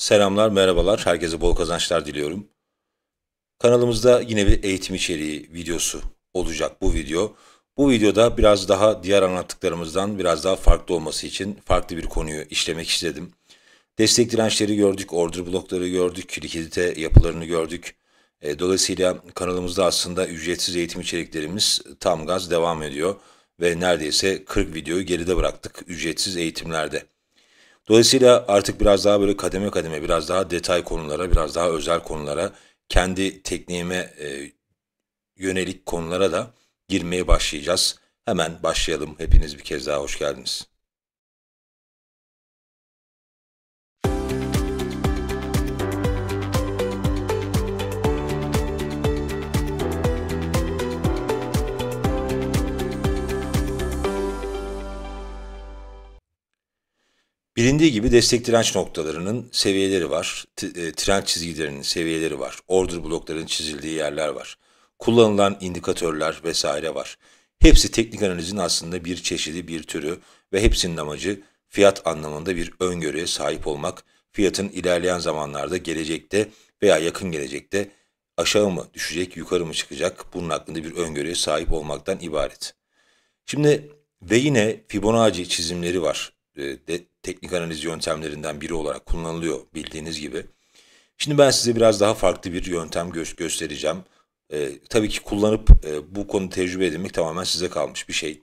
Selamlar, merhabalar. Herkese bol kazançlar diliyorum. Kanalımızda yine bir eğitim içeriği videosu olacak bu video. Bu videoda biraz daha diğer anlattıklarımızdan biraz daha farklı olması için farklı bir konuyu işlemek istedim. Destek dirençleri gördük, order blokları gördük, likidite yapılarını gördük. E, dolayısıyla kanalımızda aslında ücretsiz eğitim içeriklerimiz tam gaz devam ediyor ve neredeyse 40 videoyu geride bıraktık ücretsiz eğitimlerde. Dolayısıyla artık biraz daha böyle kademe kademe, biraz daha detay konulara, biraz daha özel konulara, kendi tekniğime e, yönelik konulara da girmeye başlayacağız. Hemen başlayalım. Hepiniz bir kez daha hoş geldiniz. Bilindiği gibi destek direnç noktalarının seviyeleri var, e, trend çizgilerinin seviyeleri var, order bloklarının çizildiği yerler var, kullanılan indikatörler vesaire var. Hepsi teknik analizin aslında bir çeşidi, bir türü ve hepsinin amacı fiyat anlamında bir öngörüye sahip olmak, fiyatın ilerleyen zamanlarda gelecekte veya yakın gelecekte aşağı mı düşecek, yukarı mı çıkacak bunun hakkında bir öngörüye sahip olmaktan ibaret. Şimdi ve yine Fibonacci çizimleri var e, de, teknik analiz yöntemlerinden biri olarak kullanılıyor bildiğiniz gibi. Şimdi ben size biraz daha farklı bir yöntem gö göstereceğim. E, tabii ki kullanıp e, bu konu tecrübe edinmek tamamen size kalmış bir şey.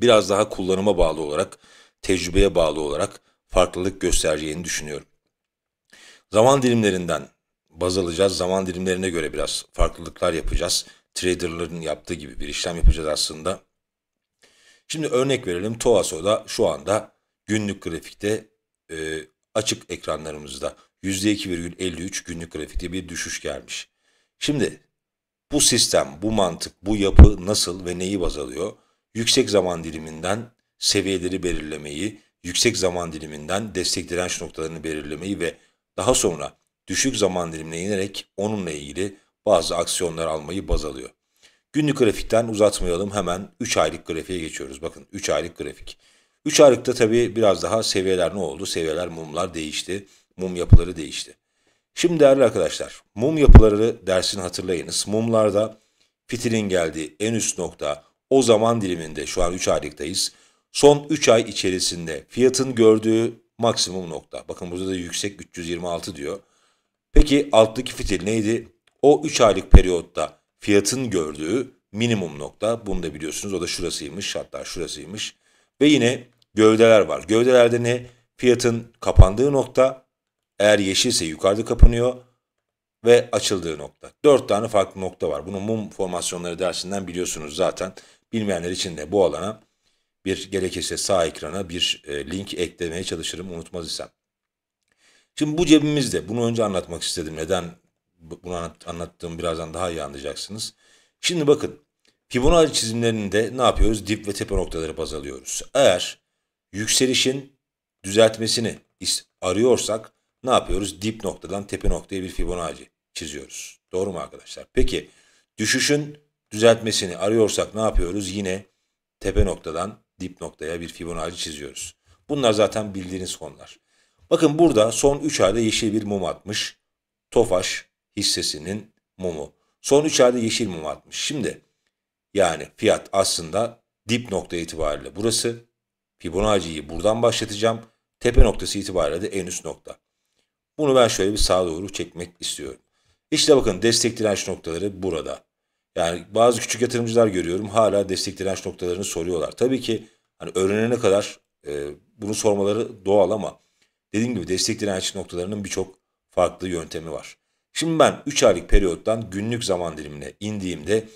Biraz daha kullanıma bağlı olarak, tecrübeye bağlı olarak farklılık göstereceğini düşünüyorum. Zaman dilimlerinden baz alacağız. Zaman dilimlerine göre biraz farklılıklar yapacağız. Traderların yaptığı gibi bir işlem yapacağız aslında. Şimdi örnek verelim. Toaso'da şu anda günlük grafikte e, açık ekranlarımızda %2,53 günlük grafikte bir düşüş gelmiş. Şimdi bu sistem, bu mantık, bu yapı nasıl ve neyi baz alıyor? Yüksek zaman diliminden seviyeleri belirlemeyi, yüksek zaman diliminden destek direnç noktalarını belirlemeyi ve daha sonra düşük zaman dilimine inerek onunla ilgili bazı aksiyonlar almayı baz alıyor. Günlük grafikten uzatmayalım hemen 3 aylık grafiğe geçiyoruz. Bakın 3 aylık grafik. 3 aylıkta tabii biraz daha seviyeler ne oldu? Seviyeler mumlar değişti. Mum yapıları değişti. Şimdi değerli arkadaşlar mum yapıları dersini hatırlayınız. Mumlarda fitilin geldiği en üst nokta o zaman diliminde şu an 3 aylıktayız. Son 3 ay içerisinde fiyatın gördüğü maksimum nokta. Bakın burada da yüksek 326 diyor. Peki alttaki fitil neydi? O 3 aylık periyotta fiyatın gördüğü minimum nokta. Bunu da biliyorsunuz o da şurasıymış hatta şurasıymış. Ve yine gövdeler var. Gövdelerde ne? Fiyatın kapandığı nokta eğer yeşilse yukarıda kapanıyor ve açıldığı nokta. Dört tane farklı nokta var. Bunu mum formasyonları dersinden biliyorsunuz zaten. Bilmeyenler için de bu alana bir gerekirse sağ ekrana bir e, link eklemeye çalışırım unutmaz isem. Şimdi bu cebimizde bunu önce anlatmak istedim. Neden bunu anlattığım birazdan daha iyi anlayacaksınız. Şimdi bakın Fibonacci çizimlerinde ne yapıyoruz? Dip ve tepe noktaları baz alıyoruz. Eğer yükselişin düzeltmesini arıyorsak ne yapıyoruz? Dip noktadan tepe noktaya bir Fibonacci çiziyoruz. Doğru mu arkadaşlar? Peki düşüşün düzeltmesini arıyorsak ne yapıyoruz? Yine tepe noktadan dip noktaya bir Fibonacci çiziyoruz. Bunlar zaten bildiğiniz konular. Bakın burada son 3 ayda yeşil bir mum atmış. Tofaş hissesinin mumu. Son 3 ayda yeşil mum atmış. Şimdi yani fiyat aslında dip nokta itibariyle burası. Fibonacci'yi buradan başlatacağım. Tepe noktası itibariyle de en üst nokta. Bunu ben şöyle bir sağa doğru çekmek istiyorum. İşte bakın destek direnç noktaları burada. Yani bazı küçük yatırımcılar görüyorum hala destek direnç noktalarını soruyorlar. Tabii ki hani öğrenene kadar e, bunu sormaları doğal ama dediğim gibi destek direnç noktalarının birçok farklı yöntemi var. Şimdi ben 3 aylık periyottan günlük zaman dilimine indiğimde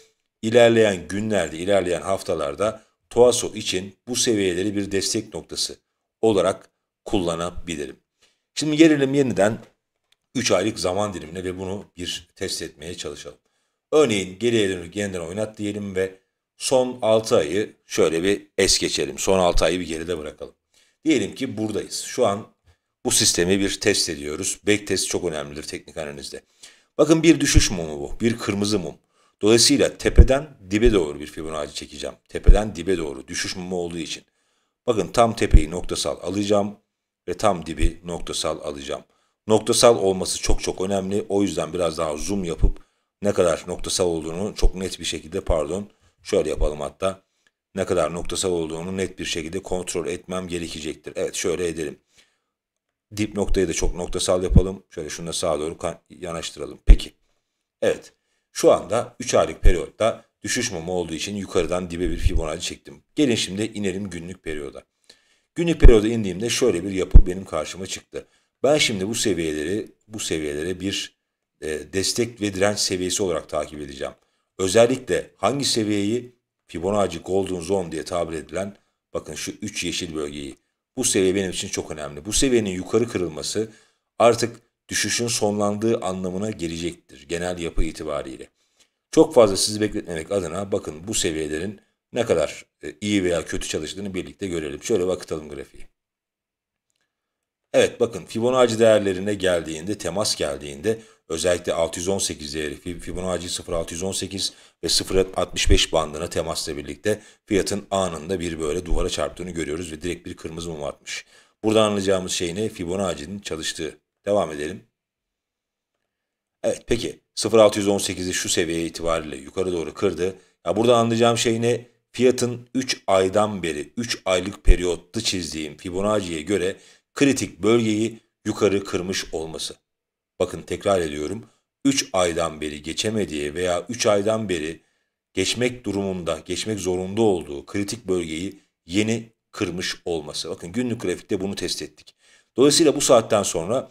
ilerleyen günlerde, ilerleyen haftalarda Toaso için bu seviyeleri bir destek noktası olarak kullanabilirim. Şimdi gelelim yeniden 3 aylık zaman dilimine ve bunu bir test etmeye çalışalım. Örneğin geriye dönük yeniden oynat diyelim ve son 6 ayı şöyle bir es geçelim. Son 6 ayı bir geride bırakalım. Diyelim ki buradayız. Şu an bu sistemi bir test ediyoruz. Backtest çok önemlidir teknik analizde. Bakın bir düşüş mumu bu. Bir kırmızı mum. Dolayısıyla tepeden dibe doğru bir Fibonacci çekeceğim. Tepeden dibe doğru düşüş mumu olduğu için. Bakın tam tepeyi noktasal alacağım ve tam dibi noktasal alacağım. Noktasal olması çok çok önemli. O yüzden biraz daha zoom yapıp ne kadar noktasal olduğunu çok net bir şekilde pardon şöyle yapalım hatta ne kadar noktasal olduğunu net bir şekilde kontrol etmem gerekecektir. Evet şöyle edelim. Dip noktayı da çok noktasal yapalım. Şöyle şunu da sağa doğru yanaştıralım. Peki. Evet. Şu anda 3 aylık periyotta düşüş mumu olduğu için yukarıdan dibe bir Fibonacci çektim. Gelin şimdi inelim günlük periyoda. Günlük periyoda indiğimde şöyle bir yapı benim karşıma çıktı. Ben şimdi bu seviyeleri bu seviyelere bir e, destek ve direnç seviyesi olarak takip edeceğim. Özellikle hangi seviyeyi Fibonacci Golden Zone diye tabir edilen bakın şu 3 yeşil bölgeyi. Bu seviye benim için çok önemli. Bu seviyenin yukarı kırılması artık düşüşün sonlandığı anlamına gelecektir genel yapı itibariyle. Çok fazla sizi bekletmemek adına bakın bu seviyelerin ne kadar e, iyi veya kötü çalıştığını birlikte görelim. Şöyle bakıtalım grafiği. Evet bakın Fibonacci değerlerine geldiğinde, temas geldiğinde özellikle 618 değeri Fibonacci 0618 ve 065 bandına temasla birlikte fiyatın anında bir böyle duvara çarptığını görüyoruz ve direkt bir kırmızı mum atmış. Burada anlayacağımız şey ne? Fibonacci'nin çalıştığı. Devam edelim. Evet peki 0.618'i şu seviye itibariyle yukarı doğru kırdı. Ya burada anlayacağım şey ne? Fiyatın 3 aydan beri 3 aylık periyotta çizdiğim Fibonacci'ye göre kritik bölgeyi yukarı kırmış olması. Bakın tekrar ediyorum. 3 aydan beri geçemediği veya 3 aydan beri geçmek durumunda, geçmek zorunda olduğu kritik bölgeyi yeni kırmış olması. Bakın günlük grafikte bunu test ettik. Dolayısıyla bu saatten sonra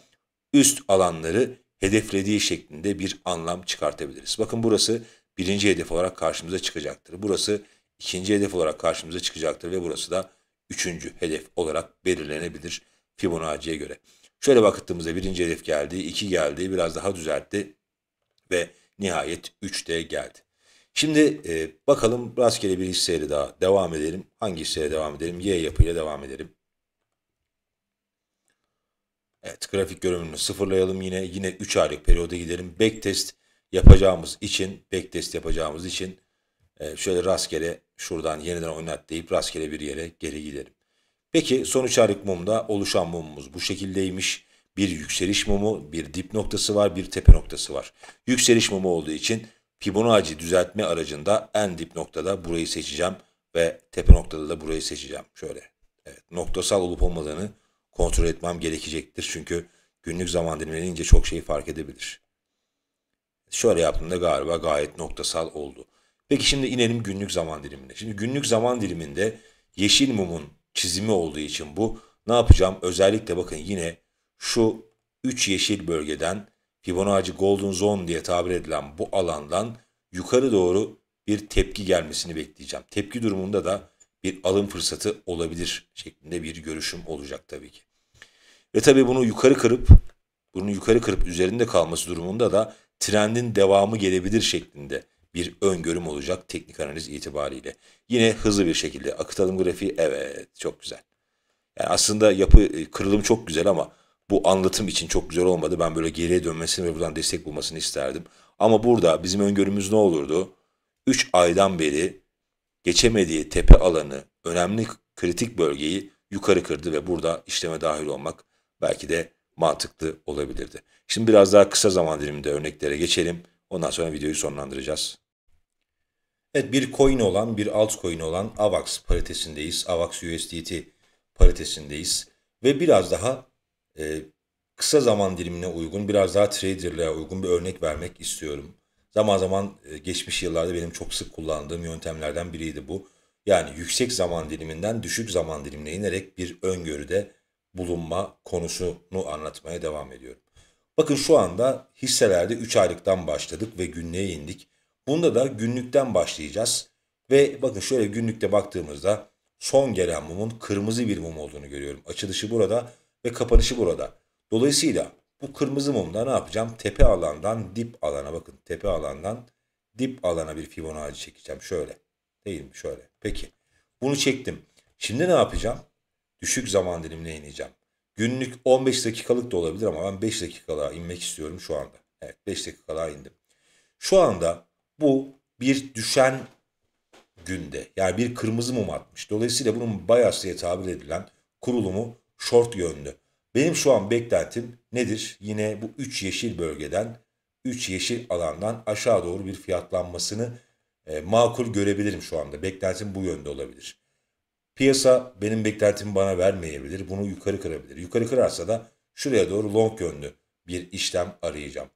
üst alanları hedeflediği şeklinde bir anlam çıkartabiliriz. Bakın burası birinci hedef olarak karşımıza çıkacaktır. Burası ikinci hedef olarak karşımıza çıkacaktır ve burası da üçüncü hedef olarak belirlenebilir Fibonacci'ye göre. Şöyle baktığımızda birinci hedef geldi, iki geldi, biraz daha düzeltti ve nihayet 3'te geldi. Şimdi e, bakalım rastgele bir hisseyle daha devam edelim. Hangi hisseyle devam edelim? Y yapıyla devam edelim. Evet grafik görünümünü sıfırlayalım yine. Yine 3 aylık periyoda gidelim. Backtest yapacağımız için, backtest yapacağımız için e, şöyle rastgele şuradan yeniden oynat deyip rastgele bir yere geri gidelim. Peki son sonuç aylık mumda oluşan mumumuz bu şekildeymiş. Bir yükseliş mumu, bir dip noktası var, bir tepe noktası var. Yükseliş mumu olduğu için Fibonacci düzeltme aracında en dip noktada burayı seçeceğim ve tepe noktada da burayı seçeceğim. Şöyle. Evet, noktasal olup olmadığını kontrol etmem gerekecektir. Çünkü günlük zaman dilimlerince çok şeyi fark edebilir. Şöyle yaptığımda galiba gayet noktasal oldu. Peki şimdi inelim günlük zaman dilimine. Şimdi günlük zaman diliminde yeşil mumun çizimi olduğu için bu ne yapacağım? Özellikle bakın yine şu 3 yeşil bölgeden Fibonacci Golden Zone diye tabir edilen bu alandan yukarı doğru bir tepki gelmesini bekleyeceğim. Tepki durumunda da bir alım fırsatı olabilir şeklinde bir görüşüm olacak tabii ki. Ve tabii bunu yukarı kırıp bunu yukarı kırıp üzerinde kalması durumunda da trendin devamı gelebilir şeklinde bir öngörüm olacak teknik analiz itibariyle. Yine hızlı bir şekilde akıtalım grafiği. Evet çok güzel. Yani aslında yapı e, kırılım çok güzel ama bu anlatım için çok güzel olmadı. Ben böyle geriye dönmesini ve buradan destek bulmasını isterdim. Ama burada bizim öngörümüz ne olurdu? 3 aydan beri geçemediği tepe alanı, önemli kritik bölgeyi yukarı kırdı ve burada işleme dahil olmak belki de mantıklı olabilirdi. Şimdi biraz daha kısa zaman diliminde örneklere geçelim. Ondan sonra videoyu sonlandıracağız. Evet bir coin olan bir altcoin olan AVAX paritesindeyiz. AVAX USDT paritesindeyiz. Ve biraz daha e, kısa zaman dilimine uygun biraz daha traderlığa uygun bir örnek vermek istiyorum. Zaman zaman e, geçmiş yıllarda benim çok sık kullandığım yöntemlerden biriydi bu. Yani yüksek zaman diliminden düşük zaman dilimine inerek bir öngörüde bulunma konusunu anlatmaya devam ediyorum. Bakın şu anda hisselerde 3 aylıktan başladık ve günlüğe indik. Bunda da günlükten başlayacağız. Ve bakın şöyle günlükte baktığımızda son gelen mumun kırmızı bir mum olduğunu görüyorum. Açılışı burada ve kapanışı burada. Dolayısıyla bu kırmızı mumda ne yapacağım? Tepe alandan dip alana bakın. Tepe alandan dip alana bir Fibonacci çekeceğim. Şöyle. Değil mi? Şöyle. Peki. Bunu çektim. Şimdi ne yapacağım? düşük zaman dilimine ineceğim. Günlük 15 dakikalık da olabilir ama ben 5 dakikalığa inmek istiyorum şu anda. Evet 5 dakikalığa indim. Şu anda bu bir düşen günde yani bir kırmızı mum atmış. Dolayısıyla bunun bias diye tabir edilen kurulumu short yönlü. Benim şu an beklentim nedir? Yine bu 3 yeşil bölgeden 3 yeşil alandan aşağı doğru bir fiyatlanmasını e, makul görebilirim şu anda. Beklentim bu yönde olabilir. Piyasa benim beklentimi bana vermeyebilir. Bunu yukarı kırabilir. Yukarı kırarsa da şuraya doğru long yönlü bir işlem arayacağım.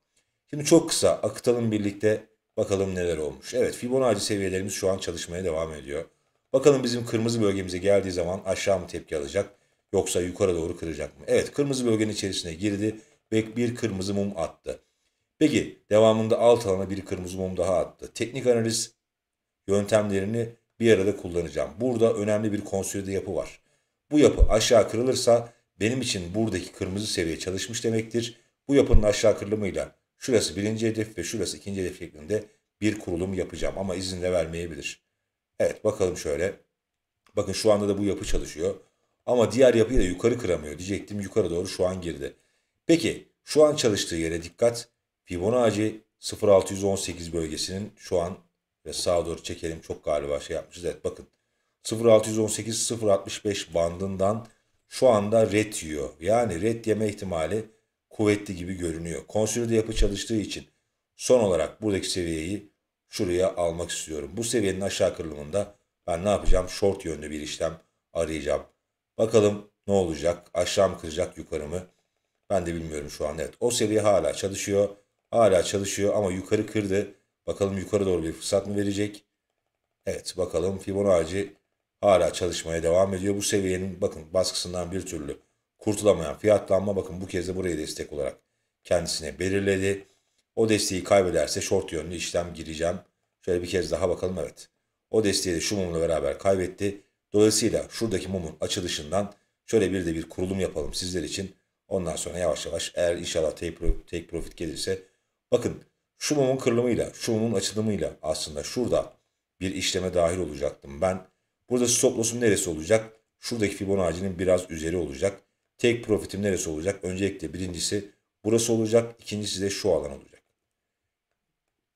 Şimdi çok kısa akıtalım birlikte bakalım neler olmuş. Evet Fibonacci seviyelerimiz şu an çalışmaya devam ediyor. Bakalım bizim kırmızı bölgemize geldiği zaman aşağı mı tepki alacak yoksa yukarı doğru kıracak mı? Evet kırmızı bölgenin içerisine girdi ve bir kırmızı mum attı. Peki devamında alt alana bir kırmızı mum daha attı. Teknik analiz yöntemlerini bir arada kullanacağım. Burada önemli bir konsolide yapı var. Bu yapı aşağı kırılırsa benim için buradaki kırmızı seviye çalışmış demektir. Bu yapının aşağı kırılımıyla şurası birinci hedef ve şurası ikinci hedef şeklinde bir kurulum yapacağım ama izin de vermeyebilir. Evet bakalım şöyle. Bakın şu anda da bu yapı çalışıyor. Ama diğer yapıyı da yukarı kıramıyor diyecektim. Yukarı doğru şu an girdi. Peki şu an çalıştığı yere dikkat. Fibonacci 0618 bölgesinin şu an ve sağa doğru çekelim çok galiba şey yapmışız. Evet bakın 0618-065 bandından şu anda ret yiyor. Yani ret yeme ihtimali kuvvetli gibi görünüyor. Konsolide yapı çalıştığı için son olarak buradaki seviyeyi şuraya almak istiyorum. Bu seviyenin aşağı kırılımında ben ne yapacağım? Short yönlü bir işlem arayacağım. Bakalım ne olacak? Aşağı mı kıracak yukarı mı? Ben de bilmiyorum şu an. Evet o seviye hala çalışıyor. Hala çalışıyor ama yukarı kırdı. Bakalım yukarı doğru bir fırsat mı verecek? Evet bakalım Fibonacci hala çalışmaya devam ediyor. Bu seviyenin bakın baskısından bir türlü kurtulamayan fiyatlanma bakın bu kez de burayı destek olarak kendisine belirledi. O desteği kaybederse short yönlü işlem gireceğim. Şöyle bir kez daha bakalım evet. O desteği de şu mumla beraber kaybetti. Dolayısıyla şuradaki mumun açılışından şöyle bir de bir kurulum yapalım sizler için. Ondan sonra yavaş yavaş eğer inşallah take, take profit gelirse bakın şu mumun kırılımıyla, şu mumun açılımıyla aslında şurada bir işleme dahil olacaktım. Ben burada stop loss'um neresi olacak? Şuradaki Fibonacci'nin biraz üzeri olacak. Tek profitim neresi olacak? Öncelikle birincisi burası olacak. ikincisi de şu alan olacak.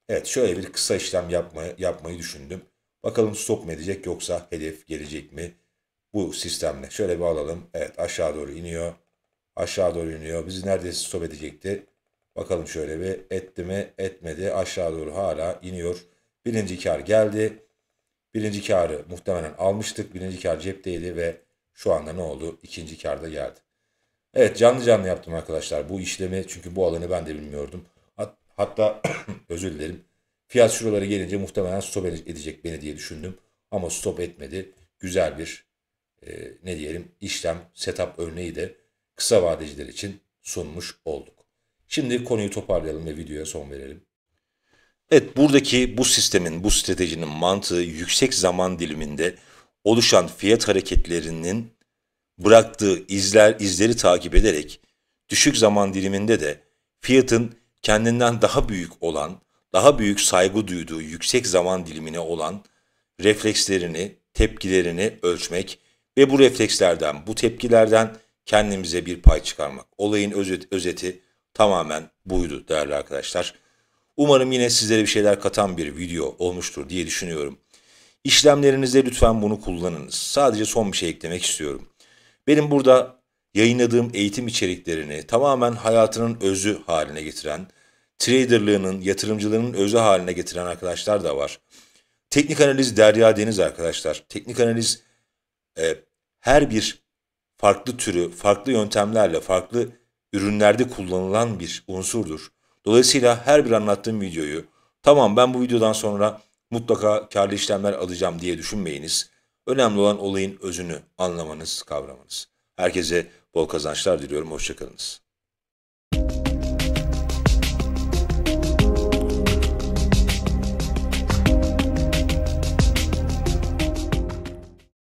Evet şöyle bir kısa işlem yapmayı, yapmayı düşündüm. Bakalım stop mu edecek yoksa hedef gelecek mi? Bu sistemle şöyle bir alalım. Evet aşağı doğru iniyor. Aşağı doğru iniyor. Bizi neredeyse stop edecekti. Bakalım şöyle bir etti mi etmedi. Aşağı doğru hala iniyor. Birinci kar geldi. Birinci karı muhtemelen almıştık. Birinci kar cepteydi ve şu anda ne oldu? İkinci kar da geldi. Evet canlı canlı yaptım arkadaşlar bu işlemi. Çünkü bu alanı ben de bilmiyordum. hatta özür dilerim. Fiyat şuraları gelince muhtemelen stop edecek beni diye düşündüm. Ama stop etmedi. Güzel bir e, ne diyelim işlem setup örneği de kısa vadeciler için sunmuş oldum. Şimdi konuyu toparlayalım ve videoya son verelim. Evet buradaki bu sistemin, bu stratejinin mantığı yüksek zaman diliminde oluşan fiyat hareketlerinin bıraktığı izler izleri takip ederek düşük zaman diliminde de fiyatın kendinden daha büyük olan, daha büyük saygı duyduğu yüksek zaman dilimine olan reflekslerini, tepkilerini ölçmek ve bu reflekslerden, bu tepkilerden kendimize bir pay çıkarmak. Olayın özet, özeti tamamen buydu değerli arkadaşlar. Umarım yine sizlere bir şeyler katan bir video olmuştur diye düşünüyorum. İşlemlerinizde lütfen bunu kullanınız. Sadece son bir şey eklemek istiyorum. Benim burada yayınladığım eğitim içeriklerini tamamen hayatının özü haline getiren, traderlığının, yatırımcılığının özü haline getiren arkadaşlar da var. Teknik analiz derya deniz arkadaşlar. Teknik analiz e, her bir farklı türü, farklı yöntemlerle, farklı ürünlerde kullanılan bir unsurdur. Dolayısıyla her bir anlattığım videoyu tamam ben bu videodan sonra mutlaka karlı işlemler alacağım diye düşünmeyiniz. Önemli olan olayın özünü anlamanız, kavramanız. Herkese bol kazançlar diliyorum. Hoşçakalınız.